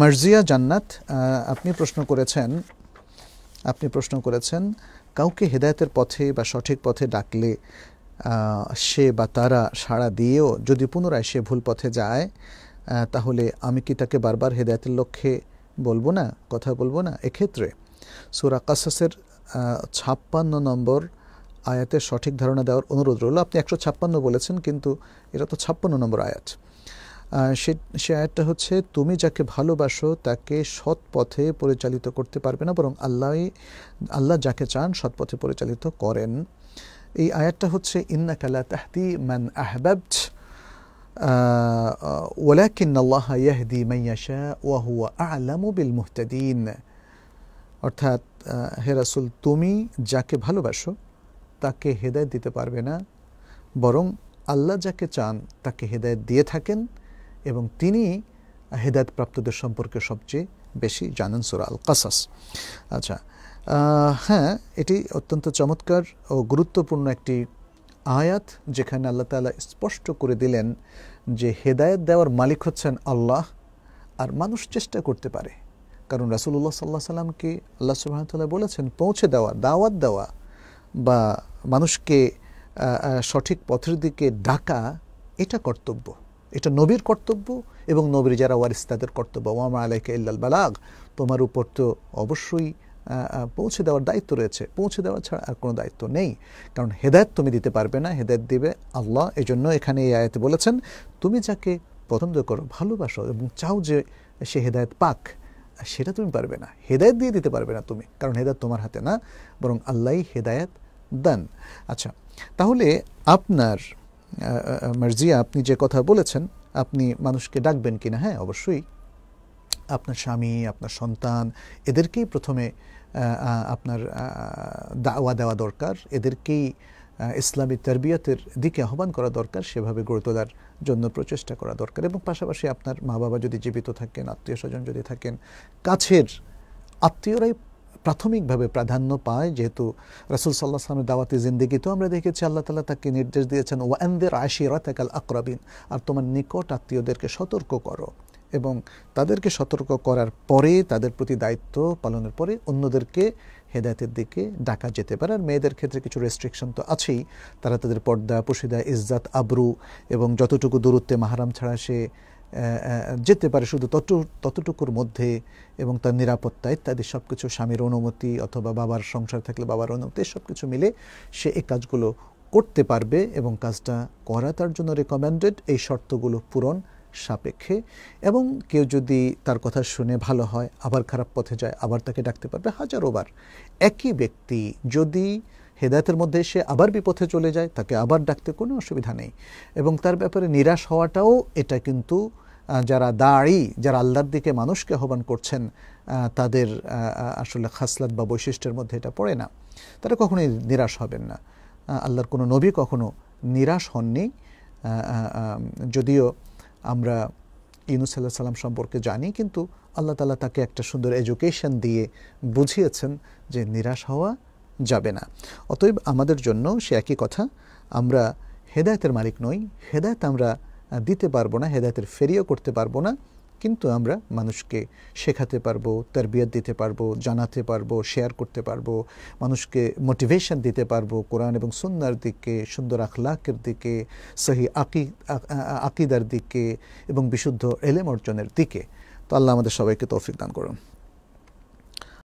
মার্জিয়া জান্নাত আপনি প্রশ্ন করেছেন আপনি প্রশ্ন করেছেন কাউকে হেদায়তের পথে বা সঠিক পথে ডাকলে সে বা তারা সাড়া দিয়েও যদি পুনরায় সে ভুল পথে যায় তাহলে আমি কি তাকে বারবার হেদায়তের লক্ষ্যে বলবো না কথা বলবো না এক্ষেত্রে সুরা কাসাসের ছাপ্পান্ন নম্বর আয়াতের সঠিক ধারণা দেওয়ার অনুরোধ রইল আপনি একশো ছাপ্পান্ন বলেছেন কিন্তু এটা তো ছাপ্পান্ন নম্বর আয়াত সে সে আয়াতটা হচ্ছে তুমি যাকে ভালোবাসো তাকে সৎ পথে পরিচালিত করতে পারবে না বরং আল্লাহ আল্লাহ যাকে চান সৎ পথে পরিচালিত করেন এই আয়াতটা হচ্ছে ইন্না কালা তাহদি ম্যান আহবাব ওলাকিন আল্লাহ ইয়াহদি মাইয়াশা ওয়াহুয়া আলামু বিল মুহতাদিন অর্থাৎ হে রাসুল তুমি যাকে ভালোবাসো তাকে হেদায়ত দিতে পারবে না বরং আল্লাহ যাকে চান তাকে হেদায়ত দিয়ে থাকেন এবং তিনি হেদায়তপ্রাপ্তদের সম্পর্কে সবচেয়ে বেশি জানেন সুরা আল কাসাস আচ্ছা হ্যাঁ এটি অত্যন্ত চমৎকার ও গুরুত্বপূর্ণ একটি আয়াত যেখানে আল্লাহ তালা স্পষ্ট করে দিলেন যে হেদায়ত দেওয়ার মালিক হচ্ছেন আল্লাহ আর মানুষ চেষ্টা করতে পারে কারণ রাসুল্লাহ সাল্লাহ সাল্লামকে আল্লাহ সুবাহতাল্লাহ বলেছেন পৌঁছে দেওয়া দাওয়াত দেওয়া বা মানুষকে সঠিক পথের দিকে ডাকা এটা কর্তব্য এটা নবীর কর্তব্য এবং নবীর যারা ওয়ারিস তাদের কর্তব্য ওয়ামা আলাইকে ইল্লাল বালাগ তোমার উপর তো অবশ্যই পৌঁছে দেওয়ার দায়িত্ব রয়েছে পৌঁছে দেওয়া ছাড়া আর কোনো দায়িত্ব নেই কারণ হেদায়ত তুমি দিতে পারবে না হেদায়ত দিবে আল্লাহ এই জন্য এখানে এই আয়াতে বলেছেন তুমি যাকে পছন্দ করো ভালোবাসো এবং চাও যে সে হেদায়ত পাক সেটা তুমি পারবে না হেদায়ত দিয়ে দিতে পারবে না তুমি কারণ হেদায়ত তোমার হাতে না বরং আল্লাহ হেদায়ত দেন আচ্ছা তাহলে আপনার মার্জিয়া আপনি যে কথা বলেছেন আপনি মানুষকে ডাকবেন কিনা হ্যাঁ অবশ্যই আপনার স্বামী আপনার সন্তান এদেরকেই প্রথমে আপনার দাওয়া দেওয়া দরকার এদেরকেই ইসলামী তরবিয়তের দিকে আহ্বান করা দরকার সেভাবে গড়ে তোলার জন্য প্রচেষ্টা করা দরকার এবং পাশাপাশি আপনার মা বাবা যদি জীবিত থাকেন আত্মীয় স্বজন যদি থাকেন কাছের আত্মীয়রাই প্রাথমিকভাবে প্রাধান্য পায় যেহেতু রাসুল সাল্লাহ সালামের দাওয়াতি তো আমরা দেখেছি আল্লাহ তালা তাকে নির্দেশ দিয়েছেন ওয়ান্দের আশিরা তাকাল আকরাবিন আর তোমার নিকট আত্মীয়দেরকে সতর্ক করো এবং তাদেরকে সতর্ক করার পরে তাদের প্রতি দায়িত্ব পালনের পরে অন্যদেরকে হেদায়তের দিকে ডাকা যেতে পারে আর মেয়েদের ক্ষেত্রে কিছু রেস্ট্রিকশন তো আছেই তারা তাদের পর্দা পুশিদা ইজ্জাত আবরু এবং যতটুকু দূরত্বে মাহারাম ছাড়া সে যেতে পারে শুধু তত ততটুকুর মধ্যে এবং তার নিরাপত্তা ইত্যাদি সব কিছু স্বামীর অনুমতি অথবা বাবার সংসার থাকলে বাবার অনুমতি সব কিছু মিলে সে এই কাজগুলো করতে পারবে এবং কাজটা করা তার জন্য রেকমেন্ডেড এই শর্তগুলো পূরণ সাপেক্ষে এবং কেউ যদি তার কথা শুনে ভালো হয় আবার খারাপ পথে যায় আবার তাকে ডাকতে পারবে হাজারোবার একই ব্যক্তি যদি হেদায়তের মধ্যে সে আবার বিপথে চলে যায় তাকে আবার ডাকতে কোনো অসুবিধা নেই এবং তার ব্যাপারে নিরাশ হওয়াটাও এটা কিন্তু যারা দাঁড়ি যারা আল্লাহর দিকে মানুষকে আহ্বান করছেন তাদের আসলে খাসলাত বা বৈশিষ্ট্যের মধ্যে এটা পড়ে না তারা কখনোই নিরাশ হবেন না আল্লাহর কোনো নবী কখনো নিরাশ হননি যদিও আমরা ইনুস আল্লাহ সাল্লাম সম্পর্কে জানি কিন্তু আল্লাহ তালা তাকে একটা সুন্দর এডুকেশন দিয়ে বুঝিয়েছেন যে নিরাশ হওয়া যাবে না অতএব আমাদের জন্য সে একই কথা আমরা হেদায়তের মালিক নই হেদায়ত আমরা দিতে পারবো না হেদায়তের ফেরিও করতে পারবো না কিন্তু আমরা মানুষকে শেখাতে পারবো তারবিয়ত দিতে পারবো জানাতে পারবো শেয়ার করতে পারবো মানুষকে মোটিভেশন দিতে পারবো কোরআন এবং সুন্দর দিকে সুন্দর আখলাকের দিকে সহি আকি আকিদার দিকে এবং বিশুদ্ধ এলেম অর্জনের দিকে তো আল্লাহ আমাদের সবাইকে তৌফিক দান করুন